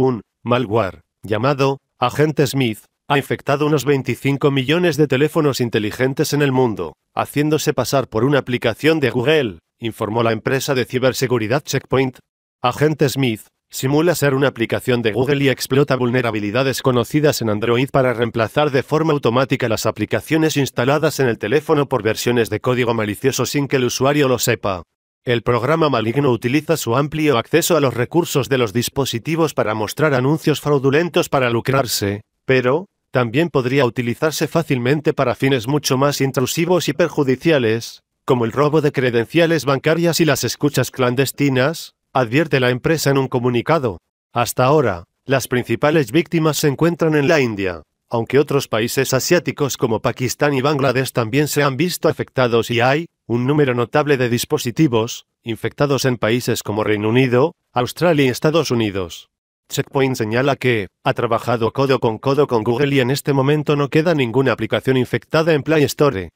Un malware llamado Agente Smith ha infectado unos 25 millones de teléfonos inteligentes en el mundo, haciéndose pasar por una aplicación de Google, informó la empresa de ciberseguridad Checkpoint. Agente Smith simula ser una aplicación de Google y explota vulnerabilidades conocidas en Android para reemplazar de forma automática las aplicaciones instaladas en el teléfono por versiones de código malicioso sin que el usuario lo sepa. El programa maligno utiliza su amplio acceso a los recursos de los dispositivos para mostrar anuncios fraudulentos para lucrarse, pero, también podría utilizarse fácilmente para fines mucho más intrusivos y perjudiciales, como el robo de credenciales bancarias y las escuchas clandestinas, advierte la empresa en un comunicado. Hasta ahora, las principales víctimas se encuentran en la India, aunque otros países asiáticos como Pakistán y Bangladesh también se han visto afectados y hay, un número notable de dispositivos, infectados en países como Reino Unido, Australia y Estados Unidos. Checkpoint señala que, ha trabajado codo con codo con Google y en este momento no queda ninguna aplicación infectada en Play Store.